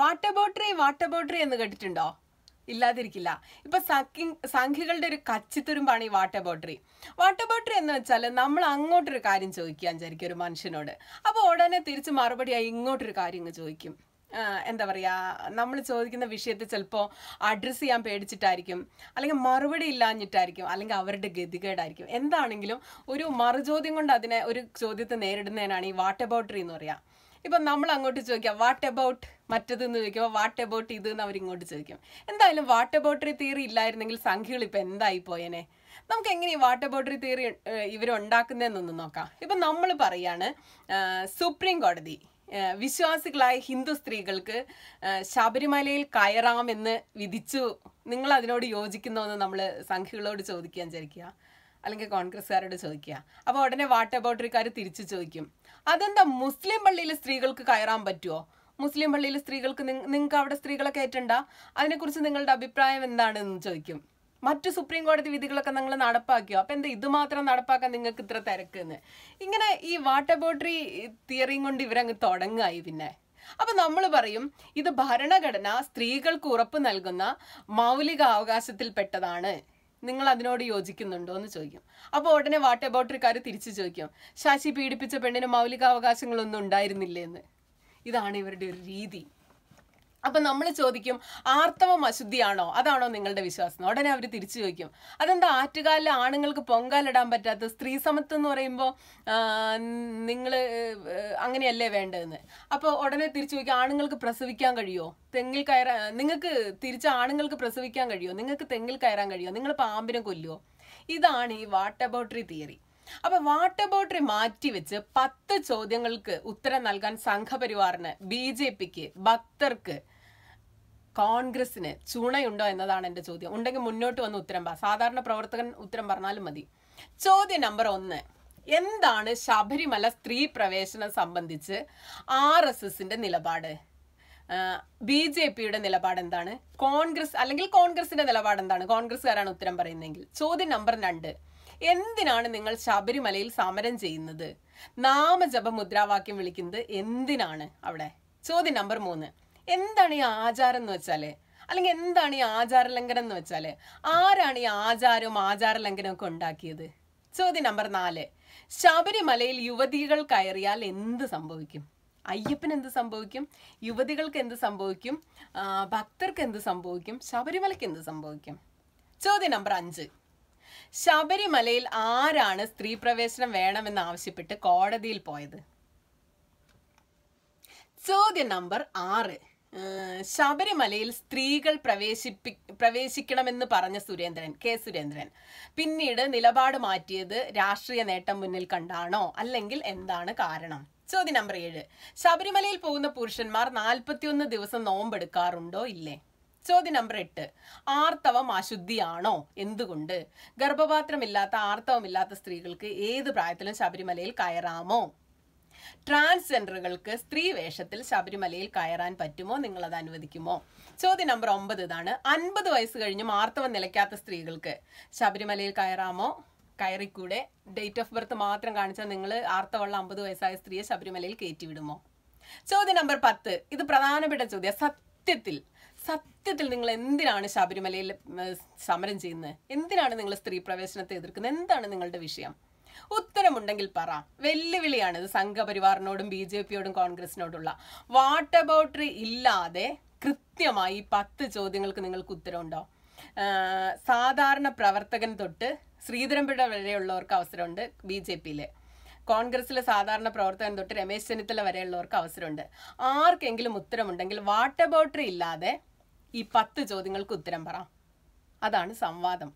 water ബോട്ടറി water ബോട്ടറി എന്ന് കേട്ടിട്ടുണ്ടോ ഇല്ലാതിരിക്കില്ല ഇപ്പൊ സംഖ്യ സംഖ്യകളുടെ ഒരു കച്ചിത്തുരുമ്പാണ് ഈ വാട്ട് ബോട്ടറി ട്രീ വാട്ട് എന്ന് വെച്ചാൽ നമ്മൾ അങ്ങോട്ടൊരു കാര്യം ചോദിക്കാൻ വിചാരിക്കും ഒരു മനുഷ്യനോട് അപ്പോൾ ഉടനെ തിരിച്ച് മറുപടിയായി ഇങ്ങോട്ടൊരു കാര്യം ചോദിക്കും എന്താ പറയുക നമ്മൾ ചോദിക്കുന്ന വിഷയത്തെ ചിലപ്പോൾ അഡ്രസ്സ് ചെയ്യാൻ പേടിച്ചിട്ടായിരിക്കും അല്ലെങ്കിൽ മറുപടി ഇല്ലാഞ്ഞിട്ടായിരിക്കും അല്ലെങ്കിൽ അവരുടെ ഗതികേടായിരിക്കും എന്താണെങ്കിലും ഒരു മറുചോദ്യം കൊണ്ട് അതിനെ ഒരു ചോദ്യത്തെ നേരിടുന്നതിനാണ് ഈ വാട്ട് ബോട്ടറി എന്ന് പറയുക ഇപ്പം നമ്മൾ അങ്ങോട്ട് ചോദിക്കാം വാട്ട് എബൌട്ട് മറ്റതെന്ന് ചോദിക്കുമ്പോൾ വാട്ട് എബൌട്ട് ഇത് എന്ന് അവരിങ്ങോട്ട് ചോദിക്കും എന്തായാലും വാട്ട് എബൌട്ടറി തിയറി ഇല്ലായിരുന്നെങ്കിൽ സംഖ്യകൾ ഇപ്പം എന്തായി പോയേനെ നമുക്ക് എങ്ങനെ ഈ വാട്ട് എബൌട്ടറി തിയറി ഇവരുണ്ടാക്കുന്നതെന്നൊന്ന് നോക്കാം ഇപ്പം നമ്മൾ പറയാണ് സുപ്രീം കോടതി വിശ്വാസികളായ ഹിന്ദു സ്ത്രീകൾക്ക് ശബരിമലയിൽ കയറാമെന്ന് വിധിച്ചു നിങ്ങൾ അതിനോട് യോജിക്കുന്നോ എന്ന് നമ്മൾ സംഖ്യകളോട് ചോദിക്കാൻ വിചാരിക്കുക അല്ലെങ്കിൽ കോൺഗ്രസ്സുകാരോട് ചോദിക്കുക അപ്പോൾ ഉടനെ വാട്ട് അബൌട്ടറിക്കാർ തിരിച്ചു ചോദിക്കും അതെന്താ മുസ്ലിം പള്ളിയിൽ സ്ത്രീകൾക്ക് കയറാൻ പറ്റുമോ മുസ്ലിം പള്ളിയിൽ സ്ത്രീകൾക്ക് നിങ്ങൾക്ക് അവിടെ സ്ത്രീകളെ കയറ്റണ്ട അതിനെക്കുറിച്ച് നിങ്ങളുടെ അഭിപ്രായം എന്താണെന്ന് ചോദിക്കും മറ്റു സുപ്രീം കോടതി വിധികളൊക്കെ നിങ്ങൾ നടപ്പാക്കിയോ അപ്പം എന്താ ഇത് മാത്രം നടപ്പാക്കാൻ നിങ്ങൾക്ക് ഇത്ര തിരക്കെന്ന് ഇങ്ങനെ ഈ വാട്ട് അബൌട്ടറി തിയറിയും കൊണ്ട് ഇവരങ്ങ് തുടങ്ങായി പിന്നെ അപ്പൊ നമ്മൾ പറയും ഇത് ഭരണഘടന സ്ത്രീകൾക്ക് ഉറപ്പ് നൽകുന്ന മൗലിക അവകാശത്തിൽപ്പെട്ടതാണ് നിങ്ങൾ അതിനോട് യോജിക്കുന്നുണ്ടോ എന്ന് ചോദിക്കും അപ്പോൾ ഉടനെ വാട്ട് എബൌട്ടറിക്കാർ തിരിച്ചു ചോദിക്കും ശാശി പീഡിപ്പിച്ച പെണ്ണിന് മൗലികാവകാശങ്ങളൊന്നും ഉണ്ടായിരുന്നില്ലേ എന്ന് ഇതാണ് ഇവരുടെ ഒരു രീതി അപ്പം നമ്മൾ ചോദിക്കും ആർത്തവം അശുദ്ധിയാണോ അതാണോ നിങ്ങളുടെ വിശ്വാസം ഉടനെ അവർ തിരിച്ചു ചോദിക്കും അതെന്താ ആറ്റുകാലിലെ ആണുങ്ങൾക്ക് പൊങ്കാലിടാൻ പറ്റാത്ത സ്ത്രീ സമത്വം എന്ന് പറയുമ്പോൾ നിങ്ങൾ അങ്ങനെയല്ലേ വേണ്ടതെന്ന് അപ്പോൾ ഉടനെ തിരിച്ചു ചോദിക്കും ആണുങ്ങൾക്ക് പ്രസവിക്കാൻ കഴിയുമോ തെങ്ങിൽ കയറാൻ നിങ്ങൾക്ക് തിരിച്ച് ആണുങ്ങൾക്ക് പ്രസവിക്കാൻ കഴിയുമോ നിങ്ങൾക്ക് തെങ്ങിൽ കയറാൻ കഴിയുമോ നിങ്ങൾ പാമ്പിനെ കൊല്ലുമോ ഇതാണ് ഈ വാട്ട് അബൌട്ടറി തിയറി അപ്പൊ വാട്ടർ ബോട്ടറി വെച്ച് പത്ത് ചോദ്യങ്ങൾക്ക് ഉത്തരം നൽകാൻ സംഘപരിവാറിന് ബി ജെ പിക്ക് ഭക്തർക്ക് കോൺഗ്രസിന് ചൂണയുണ്ടോ എന്നതാണ് എൻ്റെ ചോദ്യം ഉണ്ടെങ്കിൽ മുന്നോട്ട് വന്ന് ഉത്തരം പറ സാധാരണ പ്രവർത്തകൻ ഉത്തരം പറഞ്ഞാലും മതി ചോദ്യം നമ്പർ ഒന്ന് എന്താണ് ശബരിമല സ്ത്രീ പ്രവേശനം സംബന്ധിച്ച് ആർ എസ് എസിന്റെ നിലപാട് ബി ജെ പിയുടെ നിലപാട് എന്താണ് കോൺഗ്രസ് അല്ലെങ്കിൽ കോൺഗ്രസിന്റെ നിലപാട് എന്താണ് കോൺഗ്രസ്സുകാരാണ് ഉത്തരം പറയുന്നതെങ്കിൽ ചോദ്യം നമ്പർ രണ്ട് എന്തിനാണ് നിങ്ങൾ ശബരിമലയിൽ സമരം ചെയ്യുന്നത് നാമജപ മുദ്രാവാക്യം വിളിക്കുന്നത് എന്തിനാണ് അവിടെ ചോദ്യം നമ്പർ മൂന്ന് എന്താണ് ഈ ആചാരം എന്ന് വെച്ചാല് അല്ലെങ്കിൽ എന്താണ് ഈ ആചാര ലംഘനം എന്ന് വെച്ചാല് ആരാണ് ഈ ആചാരവും ആചാര ഒക്കെ ഉണ്ടാക്കിയത് ചോദ്യം നമ്പർ നാല് ശബരിമലയിൽ യുവതികൾ കയറിയാൽ എന്ത് സംഭവിക്കും അയ്യപ്പന് എന്ത് സംഭവിക്കും യുവതികൾക്ക് എന്ത് സംഭവിക്കും ഭക്തർക്ക് എന്ത് സംഭവിക്കും ശബരിമലയ്ക്ക് എന്ത് സംഭവിക്കും ചോദ്യം നമ്പർ അഞ്ച് ശബരിമലയിൽ ആരാണ് സ്ത്രീ പ്രവേശനം വേണമെന്ന് ആവശ്യപ്പെട്ട് കോടതിയിൽ പോയത് ചോദ്യം നമ്പർ ആറ് ശബരിമലയിൽ സ്ത്രീകൾ പ്രവേശിപ്പി പ്രവേശിക്കണമെന്ന് പറഞ്ഞ സുരേന്ദ്രൻ കെ സുരേന്ദ്രൻ പിന്നീട് നിലപാട് മാറ്റിയത് രാഷ്ട്രീയ നേട്ടം മുന്നിൽ കണ്ടാണോ അല്ലെങ്കിൽ എന്താണ് കാരണം ചോദ്യം നമ്പർ ഏഴ് ശബരിമലയിൽ പോകുന്ന പുരുഷന്മാർ നാൽപ്പത്തിയൊന്ന് ദിവസം നോമ്പെടുക്കാറുണ്ടോ ഇല്ലേ ചോദ്യം നമ്പർ എട്ട് ആർത്തവം അശുദ്ധിയാണോ എന്തുകൊണ്ട് ഗർഭപാത്രമില്ലാത്ത ആർത്തവമില്ലാത്ത സ്ത്രീകൾക്ക് ഏത് പ്രായത്തിലും ശബരിമലയിൽ കയറാമോ ട്രാൻസ്ജെൻഡറുകൾക്ക് സ്ത്രീ വേഷത്തിൽ ശബരിമലയിൽ കയറാൻ പറ്റുമോ നിങ്ങളത് അനുവദിക്കുമോ ചോദ്യം നമ്പർ ഒമ്പത് ഇതാണ് അൻപത് വയസ്സ് കഴിഞ്ഞും ആർത്തവം നിലയ്ക്കാത്ത സ്ത്രീകൾക്ക് ശബരിമലയിൽ കയറാമോ കയറിക്കൂടെ ഡേറ്റ് ഓഫ് ബർത്ത് മാത്രം കാണിച്ചാൽ നിങ്ങൾ ആർത്തവമുള്ള അമ്പത് വയസ്സായ സ്ത്രീയെ ശബരിമലയിൽ കയറ്റിവിടുമോ ചോദ്യം നമ്പർ പത്ത് ഇത് പ്രധാനപ്പെട്ട ചോദ്യം സത്യത്തിൽ സത്യത്തിൽ നിങ്ങൾ എന്തിനാണ് ശബരിമലയിൽ സമരം ചെയ്യുന്നത് എന്തിനാണ് നിങ്ങൾ സ്ത്രീ പ്രവേശനത്തെ എതിർക്കുന്നത് എന്താണ് നിങ്ങളുടെ വിഷയം ഉത്തരമുണ്ടെങ്കിൽ പറ വെല്ലുവിളിയാണ് ഇത് സംഘപരിവാറിനോടും ബി ജെ പിയോടും കോൺഗ്രസിനോടുള്ള വാട്ട് അബൌട്ടറി ഇല്ലാതെ കൃത്യമായി പത്ത് ചോദ്യങ്ങൾക്ക് നിങ്ങൾക്ക് ഉത്തരമുണ്ടോ സാധാരണ പ്രവർത്തകൻ തൊട്ട് ശ്രീധരൻപിഴ വരെയുള്ളവർക്ക് അവസരമുണ്ട് ബി ജെ പിയിൽ കോൺഗ്രസിലെ സാധാരണ പ്രവർത്തകൻ തൊട്ട് രമേശ് ചെന്നിത്തല വരെയുള്ളവർക്ക് അവസരമുണ്ട് ആർക്കെങ്കിലും ഉത്തരമുണ്ടെങ്കിൽ വാട്ട് അബൌട്ടറി ഇല്ലാതെ ഈ പത്ത് ചോദ്യങ്ങൾക്ക് ഉത്തരം പറ അതാണ് സംവാദം